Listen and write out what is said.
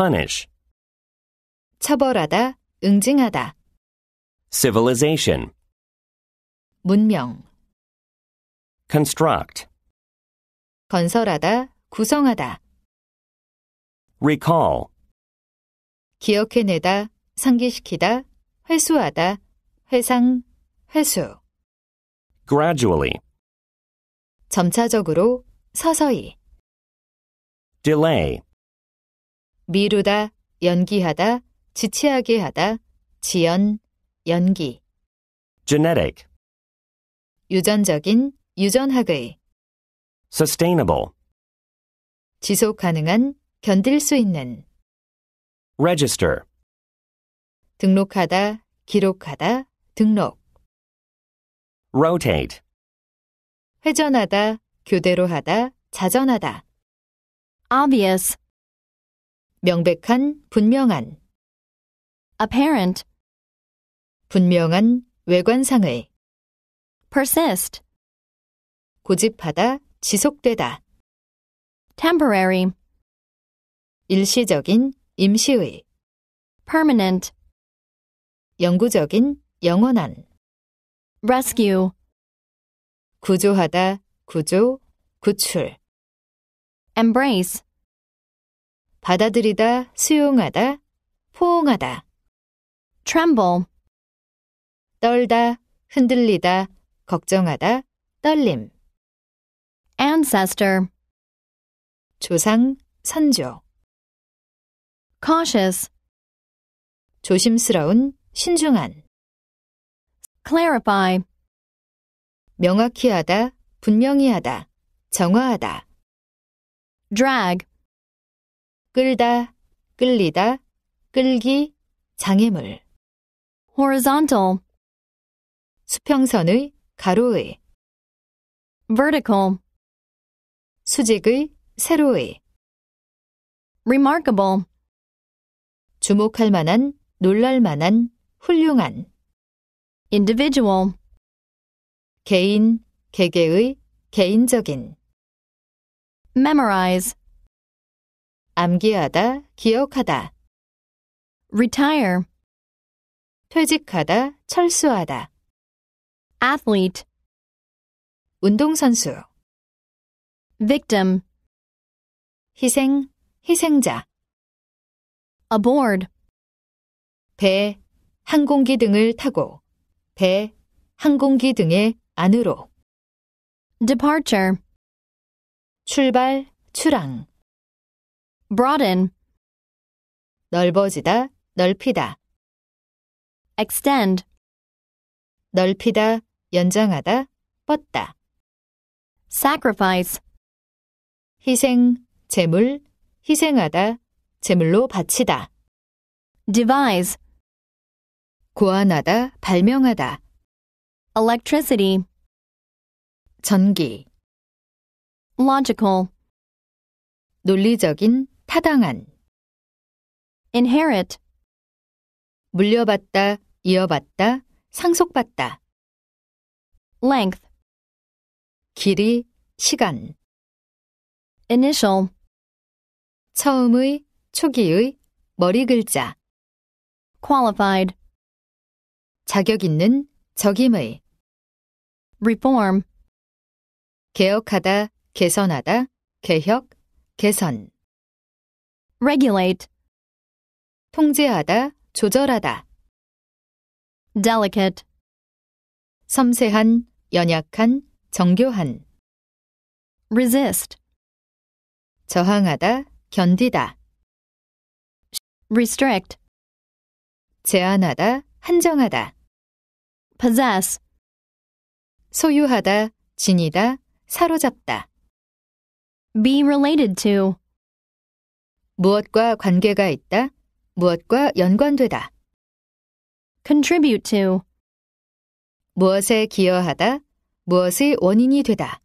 punish. 처벌하다, 응징하다. civilization. 문명. construct. 건설하다, 구성하다. recall. 기억해내다, 상기시키다, 회수하다, 회상, 회수. gradually. 점차적으로, 서서히. delay. 미루다, 연기하다, 지체하게 하다, 지연, 연기. genetic, 유전적인, 유전학의. sustainable, 지속 가능한, 견딜 수 있는. register, 등록하다, 기록하다, 등록. rotate, 회전하다, 교대로 하다, 자전하다. obvious, 명백한, 분명한 apparent 분명한 외관상의 persist 고집하다, 지속되다 temporary 일시적인, 임시의 permanent 영구적인, 영원한 rescue 구조하다, 구조, 구출 embrace 받아들이다, 수용하다, 포옹하다. tremble 떨다, 흔들리다, 걱정하다, 떨림. ancestor 조상, 선조. cautious 조심스러운, 신중한. clarify 명확히 하다, 분명히 하다, 정화하다. drag 끌다, 끌리다, 끌기, 장애물. horizontal 수평선의 가로의 vertical 수직의 세로의 remarkable 주목할 만한, 놀랄 만한, 훌륭한 individual 개인, 개개의, 개인적인 memorize 암기하다, 기억하다. retire 퇴직하다, 철수하다. athlete 운동선수 victim 희생, 희생자 aboard 배, 항공기 등을 타고 배, 항공기 등의 안으로 departure 출발, 출항 broaden 넓어지다, 넓히다 extend 넓히다, 연장하다, 뻗다 sacrifice 희생, 재물, 희생하다, 재물로 바치다 devise 고안하다, 발명하다 electricity 전기 logical 논리적인 타당한 inherit 물려받다, 이어받다, 상속받다 length 길이, 시간 initial 처음의, 초기의, 머리 글자 qualified 자격 있는, 적임의 reform 개혁하다, 개선하다, 개혁, 개선 regulate 통제하다, 조절하다 delicate 섬세한, 연약한, 정교한 resist 저항하다, 견디다 restrict 제한하다, 한정하다 possess 소유하다, 지니다, 사로잡다 be related to 무엇과 관계가 있다, 무엇과 연관되다. contribute to 무엇에 기여하다, 무엇의 원인이 되다.